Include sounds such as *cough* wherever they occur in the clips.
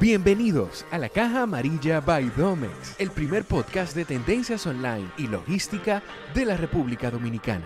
Bienvenidos a la Caja Amarilla by Domex, el primer podcast de tendencias online y logística de la República Dominicana.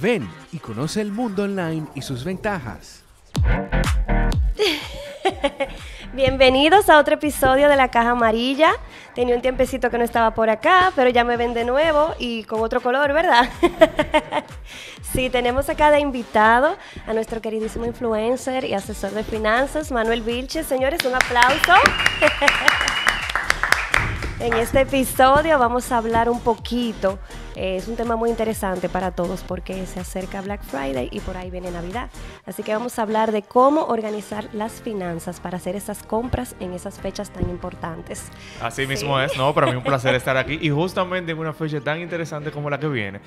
Ven y conoce el mundo online y sus ventajas. *laughs* *laughs* Bienvenidos a otro episodio de La Caja Amarilla. Tenía un tiempecito que no estaba por acá, pero ya me ven de nuevo y con otro color, ¿verdad? *laughs* sí, tenemos acá de invitado a nuestro queridísimo influencer y asesor de finanzas, Manuel Vilches. Señores, un aplauso. *laughs* en este episodio vamos a hablar un poquito eh, es un tema muy interesante para todos porque se acerca Black Friday y por ahí viene Navidad. Así que vamos a hablar de cómo organizar las finanzas para hacer esas compras en esas fechas tan importantes. Así mismo es, ¿no? Para mí un placer estar aquí y justamente en una fecha tan interesante como la que viene,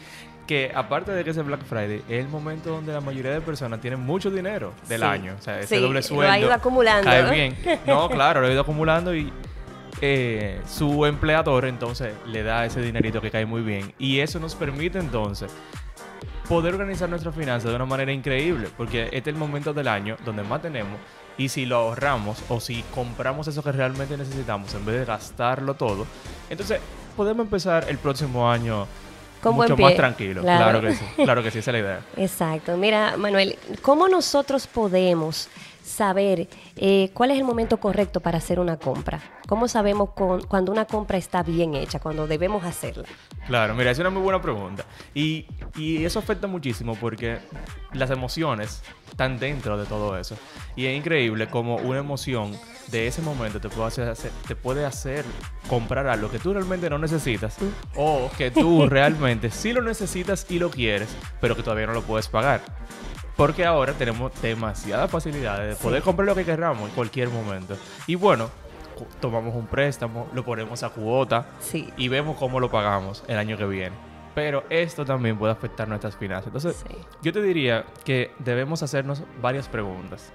que aparte de que es Black Friday, es el momento donde la mayoría de personas tienen mucho dinero del año. O sea, ese doble sueldo. Lo ha ido acumulando. bien. No, claro, lo ha ido acumulando y eh, su empleador entonces le da ese dinerito que cae muy bien. Y eso nos permite entonces poder organizar nuestras finanzas de una manera increíble, porque este es el momento del año donde más tenemos y si lo ahorramos o si compramos eso que realmente necesitamos en vez de gastarlo todo, entonces podemos empezar el próximo año mucho más tranquilo. que sí, claro que sí, *laughs* esa es la idea. Exacto. Mira, Manuel, ¿cómo nosotros podemos saber eh, cuál es el momento correcto para hacer una compra. ¿Cómo sabemos cuando una compra está bien hecha, cuando debemos hacerla? Claro, mira, es una muy buena pregunta. Y, eso afecta muchísimo porque las emociones están dentro de todo eso. Y es increíble cómo una emoción de ese momento te puede hacer, te puede hacer comprar algo que tú realmente no necesitas o que tú *laughs* realmente sí lo necesitas y lo quieres, pero que todavía no lo puedes pagar. Porque ahora tenemos demasiadas facilidades de poder comprar lo que queramos en cualquier momento. Y bueno, tomamos un préstamo, lo ponemos a cuota y vemos cómo lo pagamos el año que viene. Pero esto también puede afectar nuestras finanzas. Entonces, yo te diría que debemos hacernos varias preguntas.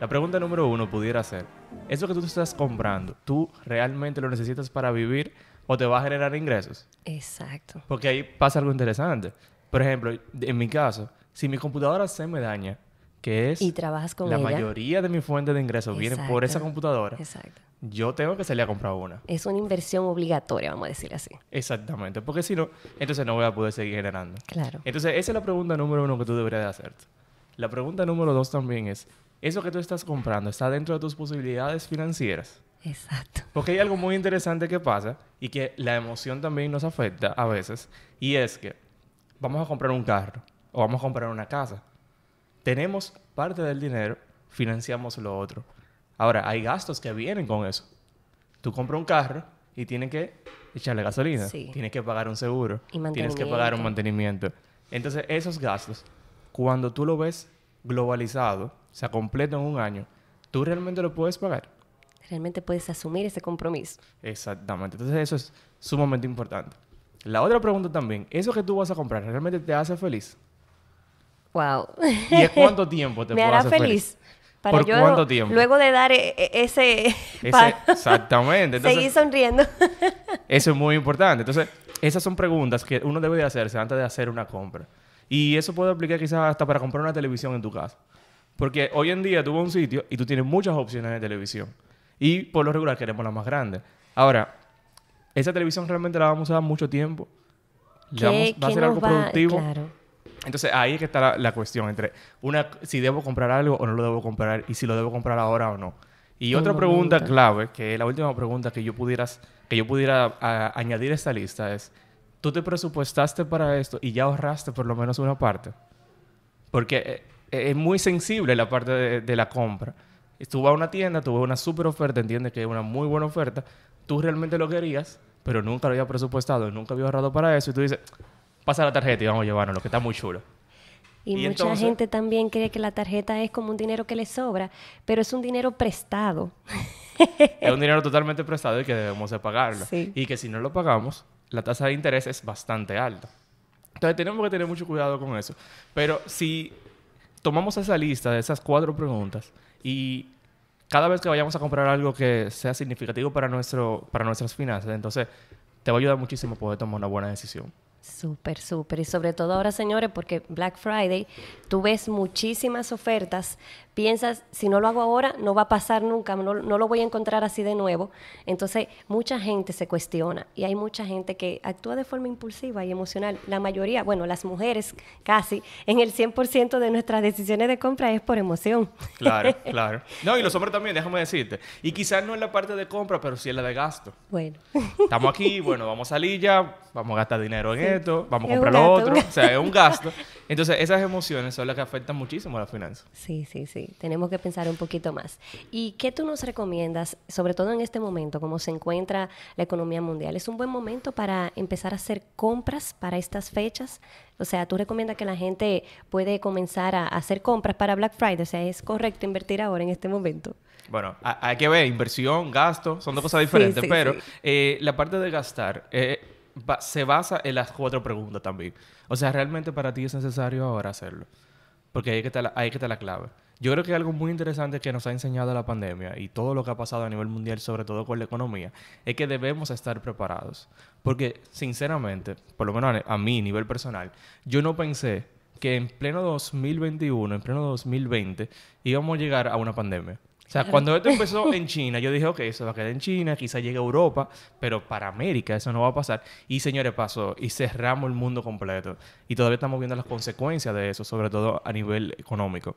La pregunta número uno pudiera ser, ¿eso que tú te estás comprando, tú realmente lo necesitas para vivir o te va a generar ingresos? Exacto. Porque ahí pasa algo interesante. Por ejemplo, en mi caso, si mi computadora se me daña, que es y trabajas con la mayoría de mi fuente de ingresos viene por esa computadora. Exacto. Yo tengo que salir a comprar una. Es una inversión obligatoria, vamos a decir así. Exactamente, porque si no, entonces no voy a poder seguir generando. Claro. Entonces, esa es la pregunta número uno que tú deberías de hacerte. La pregunta número dos también es, ¿eso que tú estás comprando está dentro de tus posibilidades financieras? Exacto. Porque hay algo muy interesante que pasa y que la emoción también nos afecta a veces, y es que vamos a comprar un carro o vamos a comprar una casa. Tenemos parte del dinero, financiamos lo otro. Ahora, hay gastos que vienen con eso. Tú compras un carro y tienes que echarle gasolina, tienes que pagar un seguro, tienes que pagar un mantenimiento. Entonces, esos gastos, cuando tú lo ves globalizado, o sea, completo en un año, tú realmente lo puedes pagar. Realmente puedes asumir ese compromiso. Exactamente. Entonces, eso es sumamente importante. La otra pregunta también, ¿eso que tú vas a comprar realmente te hace feliz? Wow. ¿Y es cuánto tiempo te *laughs* Me puedo hacer feliz? ¿Por cuánto tiempo? Luego de dar e, e, ese, Exactamente. *laughs* seguir sonriendo. *laughs* eso es muy importante. Entonces, esas son preguntas que uno debe de hacerse antes de hacer una compra. Y eso puede aplicar quizás hasta para comprar una televisión en tu casa. Porque hoy en día tú vas a un sitio y tú tienes muchas opciones de televisión. Y por lo regular queremos la más grande. Ahora, esa televisión realmente la vamos a dar mucho tiempo. va a ser algo productivo. Entonces ahí es que está la, cuestión entre una, si debo comprar algo o no lo debo comprar y si lo debo comprar ahora o no. Y otra pregunta clave, que es la última pregunta que yo, pudieras, que yo pudiera añadir a esta lista es, ¿tú te presupuestaste para esto y ya ahorraste por lo menos una parte? Porque eh, eh, es muy sensible la parte de, la compra. Tú a una tienda, tuve una super oferta, entiendes que es una muy buena oferta, tú realmente lo querías, pero nunca lo había presupuestado, nunca había ahorrado para eso y tú dices, pasa la tarjeta y vamos a lo que está muy chulo. Y, mucha gente también cree que la tarjeta es como un dinero que le sobra, pero es un dinero prestado. *laughs* es un dinero totalmente prestado y que debemos de pagarlo. Y que si no lo pagamos, la tasa de interés es bastante alta. Entonces tenemos que tener mucho cuidado con eso. Pero si tomamos esa lista de esas cuatro preguntas y cada vez que vayamos a comprar algo que sea significativo para, nuestro, para nuestras finanzas, entonces te va a ayudar muchísimo poder tomar una buena decisión. Súper, súper. Y sobre todo ahora, señores, porque Black Friday, tú ves muchísimas ofertas, piensas, si no lo hago ahora, no va a pasar nunca, no, lo voy a encontrar así de nuevo. Entonces, mucha gente se cuestiona y hay mucha gente que actúa de forma impulsiva y emocional. La mayoría, bueno, las mujeres casi, en el 100% de nuestras decisiones de compra es por emoción. Claro, *laughs* claro. No, y los hombres también, déjame decirte. Y quizás no en la parte de compra, pero sí es la de gasto. Bueno. Estamos aquí, *laughs* bueno, vamos a salir ya, vamos a gastar dinero en esto, vamos a comprar lo otro. O sea, es un *laughs* gasto. Entonces, esas emociones son las que afectan muchísimo a la finanza. Sí, sí, sí tenemos que pensar un poquito más. ¿Y qué tú nos recomiendas, sobre todo en este momento, como se encuentra la economía mundial? ¿Es un buen momento para empezar a hacer compras para estas fechas? O sea, ¿tú recomiendas que la gente puede comenzar a hacer compras para Black Friday? O sea, ¿es correcto invertir ahora en este momento? Bueno, hay que ver, inversión, gasto, son dos cosas diferentes, pero eh, la parte de gastar eh, se basa en las cuatro preguntas también. O sea, realmente para ti es necesario ahora hacerlo, porque ahí que está está la clave. Yo creo que algo muy interesante que nos ha enseñado la pandemia y todo lo que ha pasado a nivel mundial, sobre todo con la economía, es que debemos estar preparados. Porque, sinceramente, por lo menos a mí, a nivel personal, yo no pensé que en pleno 2021, en pleno 2020, íbamos a llegar a una pandemia. O sea, cuando esto empezó *laughs* en China, yo dije, ok, eso va a quedar en China, quizá llegue a Europa, pero para América eso no va a pasar. Y señores, pasó y cerramos el mundo completo. Y todavía estamos viendo las consecuencias de eso, sobre todo a nivel económico.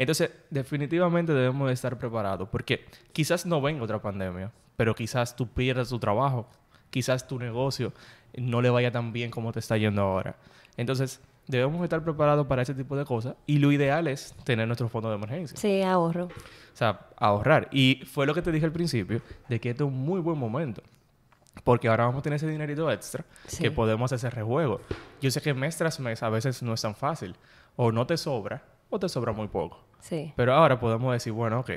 Entonces, definitivamente debemos estar preparados porque quizás no venga otra pandemia, pero quizás tú pierdas tu trabajo, quizás tu negocio no le vaya tan bien como te está yendo ahora. Entonces, debemos estar preparados para ese tipo de cosas y lo ideal es tener nuestro fondo de emergencia. Sí, ahorro. O sea, ahorrar. Y fue lo que te dije al principio, de que este es un muy buen momento. Porque ahora vamos a tener ese dinerito extra que podemos hacer rejuego. Yo sé que mes tras mes a veces no es tan fácil. O no te sobra o te sobra muy poco. Pero ahora podemos decir, bueno, ok,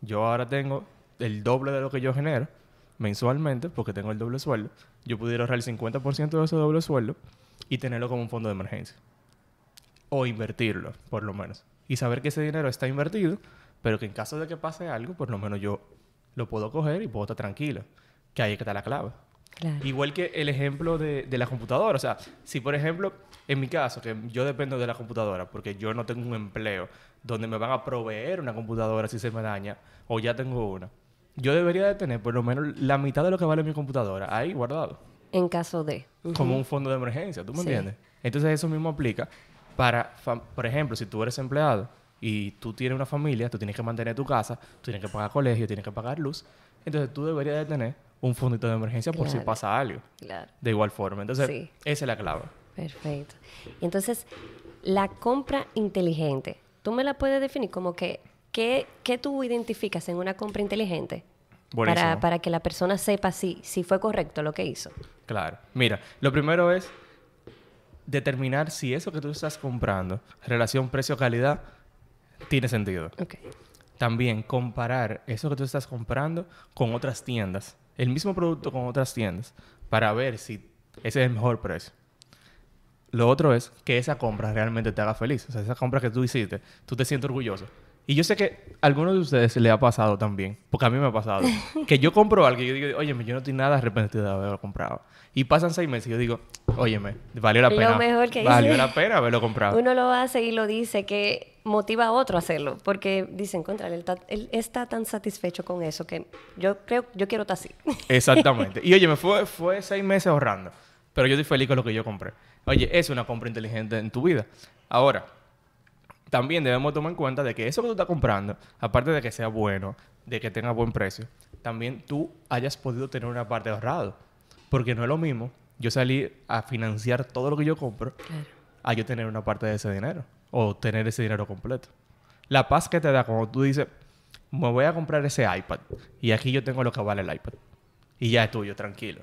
yo ahora tengo el doble de lo que yo genero mensualmente, porque tengo el doble sueldo, yo pudiera ahorrar el 50% de ese doble sueldo y tenerlo como un fondo de emergencia. O invertirlo, por lo menos. Y saber que ese dinero está invertido, pero que en caso de que pase algo, por lo menos yo lo puedo coger y puedo estar tranquilo. Que ahí que está la clave. Igual que el ejemplo de, la computadora. O sea, si por ejemplo, en mi caso, que yo dependo de la computadora, porque yo no tengo un empleo donde me van a proveer una computadora si se me daña, o ya tengo una, yo debería de tener por lo menos la mitad de lo que vale mi computadora ahí guardado. En caso de. Como un fondo de emergencia, ¿tú me entiendes? Entonces eso mismo aplica para, por ejemplo, si tú eres empleado y tú tienes una familia, tú tienes que mantener tu casa, tú tienes que pagar colegio, tienes que pagar luz, entonces tú deberías de tener un fondito de emergencia por si pasa algo. De igual forma. Entonces, esa es la clave. Perfecto. Entonces, la compra inteligente, ¿tú me la puedes definir como que qué, qué tú identificas en una compra inteligente? Para, para, que la persona sepa si, si fue correcto lo que hizo. Claro. Mira, lo primero es determinar si eso que tú estás comprando, relación precio-calidad, tiene sentido. También comparar eso que tú estás comprando con otras tiendas el mismo producto con otras tiendas para ver si ese es el mejor precio. Lo otro es que esa compra realmente te haga feliz. O sea, esa compra que tú hiciste, tú te sientes orgulloso. Y yo sé que a algunos de ustedes le ha pasado también, porque a mí me ha pasado, *laughs* que yo compro algo y yo digo, óyeme, yo no estoy nada arrepentido de haberlo comprado. Y pasan seis meses y yo digo, óyeme, valió la pena. Lo mejor que Valió la pena haberlo comprado. Uno lo hace y lo dice, que motiva a otro a hacerlo, porque dicen, contra, él, está, tan satisfecho con eso que yo creo, yo quiero estar así. *laughs* Exactamente. Y oye, me fue, fue seis meses ahorrando, pero yo estoy feliz con lo que yo compré. Oye, es una compra inteligente en tu vida. Ahora, también debemos tomar en cuenta de que eso que tú estás comprando, aparte de que sea bueno, de que tenga buen precio, también tú hayas podido tener una parte ahorrado. Porque no es lo mismo yo salí a financiar todo lo que yo compro a yo tener una parte de ese dinero o tener ese dinero completo. La paz que te da cuando tú dices, me voy a comprar ese iPad y aquí yo tengo lo que vale el iPad. Y ya es tuyo, tranquilo.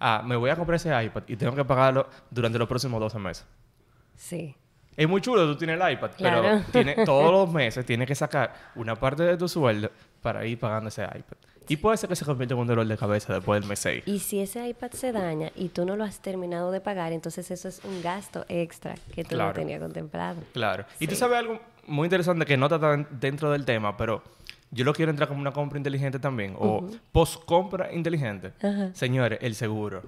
Ah, me voy a comprar ese iPad y tengo que pagarlo durante los próximos 12 meses. Sí. Es muy chulo, tú tienes el iPad, pero tiene, todos los *laughs* meses tienes que sacar una parte de tu sueldo para ir pagando ese iPad. Y puede ser que se convierta en un dolor de cabeza después del mes 6. Y si ese iPad se daña y tú no lo has terminado de pagar, entonces eso es un gasto extra que tú no tenías contemplado. Claro. Y tú sabes algo muy interesante que no está dentro del tema, pero yo lo quiero entrar como una compra inteligente también, o postcompra post-compra inteligente. Señores, el seguro.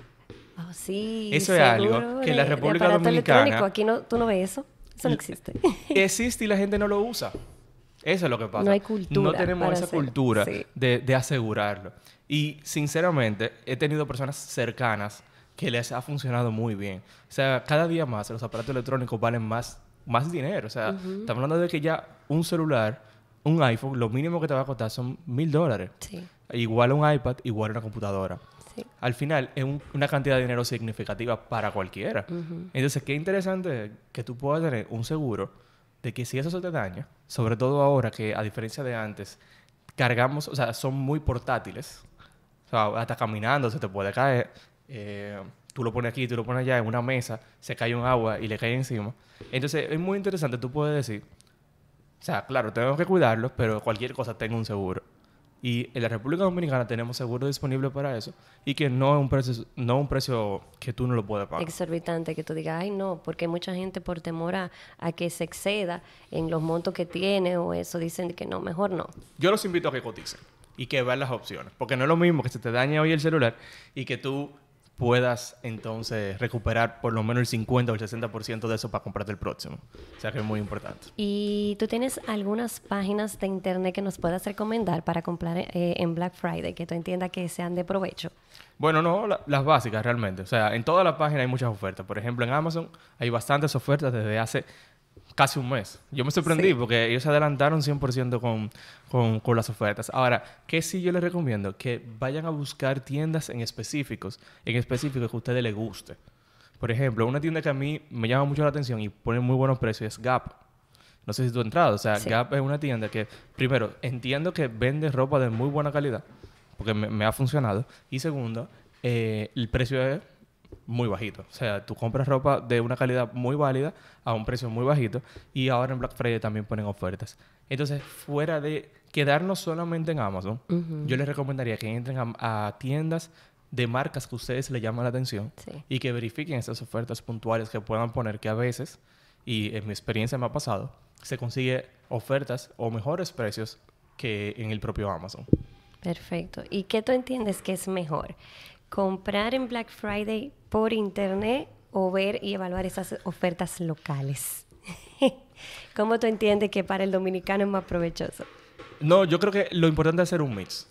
Ah, sí. Eso es algo que en la República Dominicana. Aquí no, tú no ves eso. Eso no existe. *laughs* existe y la gente no lo usa. Eso es lo que pasa. No hay cultura. No tenemos esa cultura de, asegurarlo. Y sinceramente, he tenido personas cercanas que les ha funcionado muy bien. O sea, cada día más los aparatos electrónicos valen más, más dinero. O sea, estamos hablando de que ya un celular, un iPhone, lo mínimo que te va a costar son mil dólares. Sí. Igual un iPad, igual una computadora. Al final es una cantidad de dinero significativa para cualquiera. Entonces, qué interesante que tú puedas tener un seguro de que si eso se te daña, sobre todo ahora que a diferencia de antes, cargamos, o sea, son muy portátiles, o sea, hasta caminando se te puede caer, eh, tú lo pones aquí, tú lo pones allá, en una mesa, se cae un agua y le cae encima. Entonces, es muy interesante, tú puedes decir, o sea, claro, tenemos que cuidarlo, pero cualquier cosa tengo un seguro. Y en la República Dominicana tenemos seguro disponible para eso y que no es un precio, no un precio que tú no lo puedas pagar. Exorbitante, que tú digas, ay no, porque mucha gente por temor a, a, que se exceda en los montos que tiene o eso, dicen que no, mejor no. Yo los invito a que coticen y que vean las opciones, porque no es lo mismo que se te dañe hoy el celular y que tú puedas entonces recuperar por lo menos el 50 o el 60% de eso para comprarte el próximo. O sea que es muy importante. ¿Y tú tienes algunas páginas de internet que nos puedas recomendar para comprar eh, en Black Friday que tú entiendas que sean de provecho? Bueno, no, las básicas realmente. O sea, en todas las páginas hay muchas ofertas. Por ejemplo, en Amazon hay bastantes ofertas desde hace casi un mes. Yo me sorprendí porque ellos se adelantaron 100% con, las ofertas. Ahora, ¿qué sí yo les recomiendo? Que vayan a buscar tiendas en específicos, en específicos que a ustedes les guste. Por ejemplo, una tienda que a mí me llama mucho la atención y pone muy buenos precios es Gap. No sé si tú has entrado. O sea, Gap es una tienda que, primero, entiendo que vende ropa de muy buena calidad, porque me, ha funcionado. Y segundo, eh, el precio es muy bajito. O sea, tú compras ropa de una calidad muy válida a un precio muy bajito y ahora en Black Friday también ponen ofertas. Entonces, fuera de quedarnos solamente en Amazon, yo les recomendaría que entren a, tiendas de marcas que a ustedes les llaman la atención y que verifiquen esas ofertas puntuales que puedan poner, que a veces, y en mi experiencia me ha pasado, se consigue ofertas o mejores precios que en el propio Amazon. Perfecto. ¿Y qué tú entiendes que es mejor? comprar en Black Friday por internet o ver y evaluar esas ofertas locales. *laughs* ¿Cómo tú entiendes que para el dominicano es más provechoso? No, yo creo que lo importante es hacer un mix.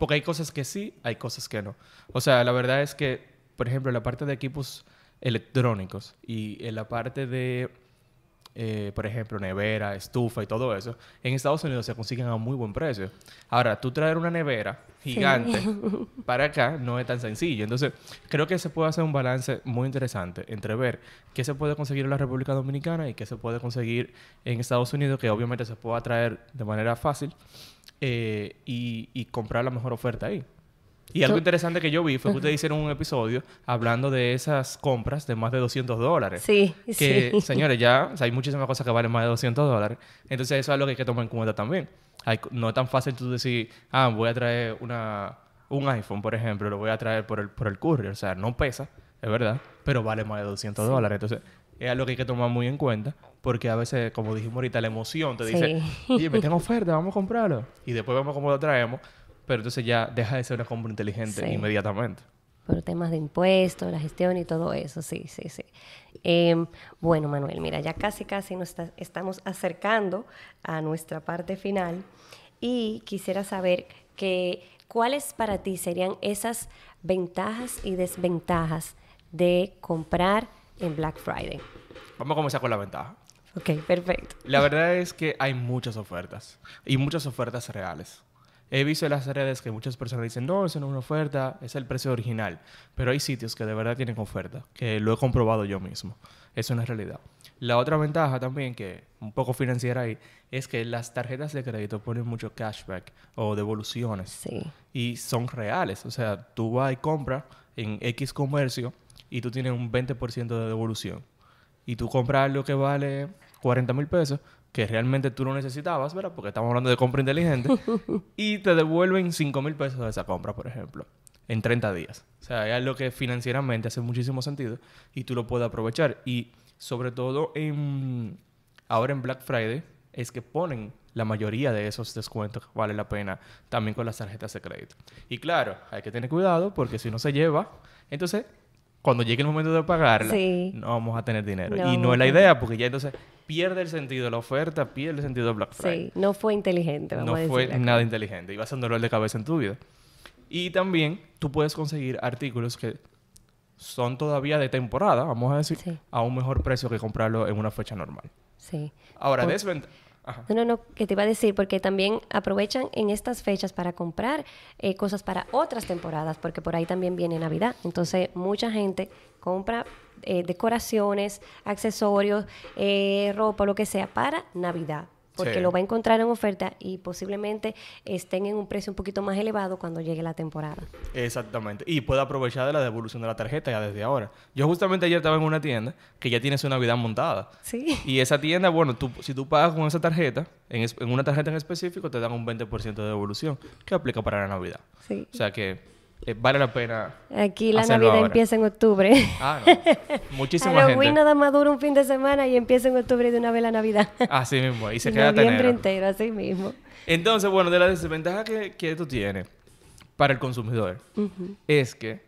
Porque hay cosas que sí, hay cosas que no. O sea, la verdad es que, por ejemplo, la parte de equipos electrónicos y en la parte de eh, por ejemplo, nevera, estufa y todo eso, en Estados Unidos se consiguen a muy buen precio. Ahora, tú traer una nevera gigante *laughs* para acá no es tan sencillo. Entonces, creo que se puede hacer un balance muy interesante entre ver qué se puede conseguir en la República Dominicana y qué se puede conseguir en Estados Unidos, que obviamente se pueda traer de manera fácil, eh, y comprar la mejor oferta ahí. Y algo interesante que yo vi fue que ustedes hicieron un episodio hablando de esas compras de más de 200 dólares. Sí, que, sí. *laughs* Señores, ya hay muchísimas cosas que valen más de 200 dólares. Entonces, eso es algo que hay que tomar en cuenta también. Hay, no es tan fácil tú decir, ah, voy a traer una, un iPhone, por ejemplo, lo voy a traer por el, por el courier. O sea, no pesa, es verdad, pero vale más de 200 dólares. Entonces, es algo que hay que tomar muy en cuenta, porque a veces, como dijimos ahorita, la emoción te dice, oye, me tengo oferta, vamos a comprarlo. Y después vemos cómo lo traemos. Pero entonces ya deja de ser una compra inteligente inmediatamente. Por temas de impuestos, la gestión y todo eso, sí, sí, sí. Em, bueno, Manuel, mira, ya casi, casi nos estamos acercando a nuestra parte final y quisiera saber que, cuáles para ti serían esas ventajas y desventajas de comprar en Black Friday. Vamos a comenzar con la ventaja. Ok, perfecto. La verdad es que hay muchas ofertas y muchas ofertas reales he visto en las redes que muchas personas dicen, no, eso no es una oferta, es el precio original. Pero hay sitios que de verdad tienen oferta, que lo he comprobado yo mismo. Eso es una realidad. La otra ventaja también, que un poco financiera ahí, es que las tarjetas de crédito ponen mucho cashback o devoluciones. Sí. Y son reales. O sea, tú vas y compras en X comercio y tú tienes un 20% de devolución. Y tú compras lo que vale 40 mil pesos, que realmente tú no necesitabas, ¿verdad? Porque estamos hablando de compra inteligente, *laughs* y te devuelven 5 mil pesos de esa compra, por ejemplo, en 30 días. O sea, es algo que financieramente hace muchísimo sentido y tú lo puedes aprovechar. Y sobre todo en, ahora en Black Friday, es que ponen la mayoría de esos descuentos que vale la pena también con las tarjetas de crédito. Y claro, hay que tener cuidado porque si no se lleva, entonces cuando llegue el momento de pagarla, no vamos a tener dinero. y no es la idea porque ya entonces pierde el sentido la oferta, pierde el sentido Black Friday. Sí, no fue inteligente. Vamos no fue nada inteligente y vas a dolor de cabeza en tu vida. Y también tú puedes conseguir artículos que son todavía de temporada, vamos a decir, a un mejor precio que comprarlo en una fecha normal. Sí. Ahora, No, no, no, que te iba a decir, porque también aprovechan en estas fechas para comprar eh, cosas para otras temporadas, porque por ahí también viene Navidad. Entonces, mucha gente compra eh, decoraciones, accesorios, eh, ropa, lo que sea, para Navidad porque lo va a encontrar en oferta y posiblemente estén en un precio un poquito más elevado cuando llegue la temporada. Exactamente. Y puede aprovechar de la devolución de la tarjeta ya desde ahora. Yo justamente ayer estaba en una tienda que ya tiene su Navidad montada. Sí. Y esa tienda, bueno, tú, si tú pagas con esa tarjeta, en, en una tarjeta en específico, te dan un 20% de devolución que aplica para la Navidad. Sí. O sea que eh, vale la pena. Aquí la Navidad empieza en octubre. Ah, no. *laughs* Muchísima Halloween gente. nada más dura un fin de semana y empieza en octubre de una vez la Navidad. Así mismo, y se *laughs* queda Noviembre entero, así mismo. Entonces, bueno, de las desventajas que, que esto tiene para el consumidor es que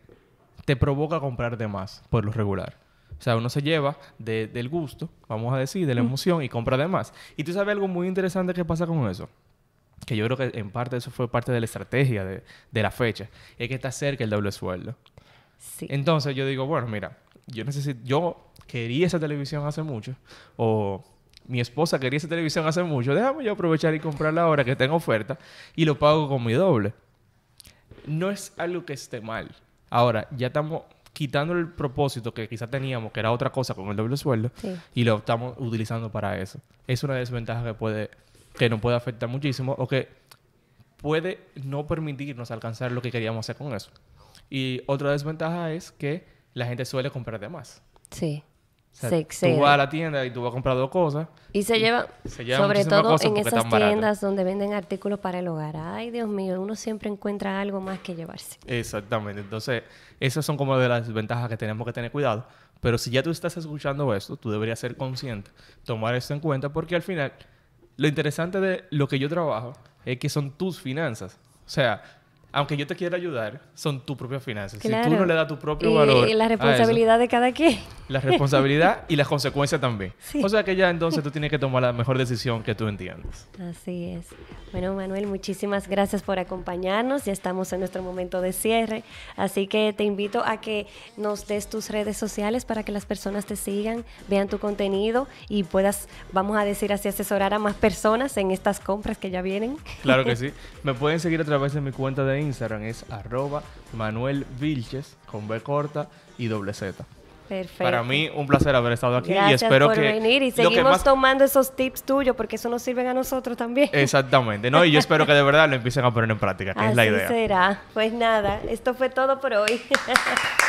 te provoca comprar de más por lo regular. O sea, uno se lleva del gusto, vamos a decir, de la emoción y compra de más. Y tú sabes algo muy interesante que pasa con eso que yo creo que en parte eso fue parte de la estrategia de, de la fecha, es que está cerca el doble sueldo. Entonces yo digo, bueno, mira, yo necesito, yo quería esa televisión hace mucho, o mi esposa quería esa televisión hace mucho, déjame yo aprovechar y comprarla ahora que tengo oferta y lo pago con mi doble. No es algo que esté mal. Ahora, ya estamos quitando el propósito que quizá teníamos, que era otra cosa con el doble sueldo, y lo estamos utilizando para eso. Es una desventaja que puede que no puede afectar muchísimo o que puede no permitirnos alcanzar lo que queríamos hacer con eso. Y otra desventaja es que la gente suele comprar de más. Sí. Tú vas a la tienda y tú vas a comprar dos cosas. Y se lleva, sobre todo en esas tiendas donde venden artículos para el hogar. Ay, Dios mío, uno siempre encuentra algo más que llevarse. Exactamente. Entonces, esas son como de las desventajas que tenemos que tener cuidado. Pero si ya tú estás escuchando esto, tú deberías ser consciente, tomar esto en cuenta, porque al final lo interesante de lo que yo trabajo es que son tus finanzas. O sea, aunque yo te quiera ayudar, son tus propias finanzas. Si tú no le das tu propio valor. Y la responsabilidad de cada quien. La responsabilidad y las consecuencias también. *laughs* O sea que ya entonces tú tienes que tomar la mejor decisión que tú entiendas. Así es. Bueno, Manuel, muchísimas gracias por acompañarnos. Ya estamos en nuestro momento de cierre. Así que te invito a que nos des tus redes sociales para que las personas te sigan, vean tu contenido y puedas, vamos a decir así, asesorar a más personas en estas compras que ya vienen. Claro que *laughs* sí. Me pueden seguir a través de mi cuenta de Instagram es arroba Manuel Vilches con B corta y doble Z. Para mí, un placer haber estado aquí y espero que. venir y seguimos tomando esos tips tuyos porque eso nos sirven a nosotros también. Exactamente, ¿no? Y yo espero que de verdad lo empiecen a poner en práctica, que es la idea. será. Pues nada, esto fue todo por hoy. *laughs*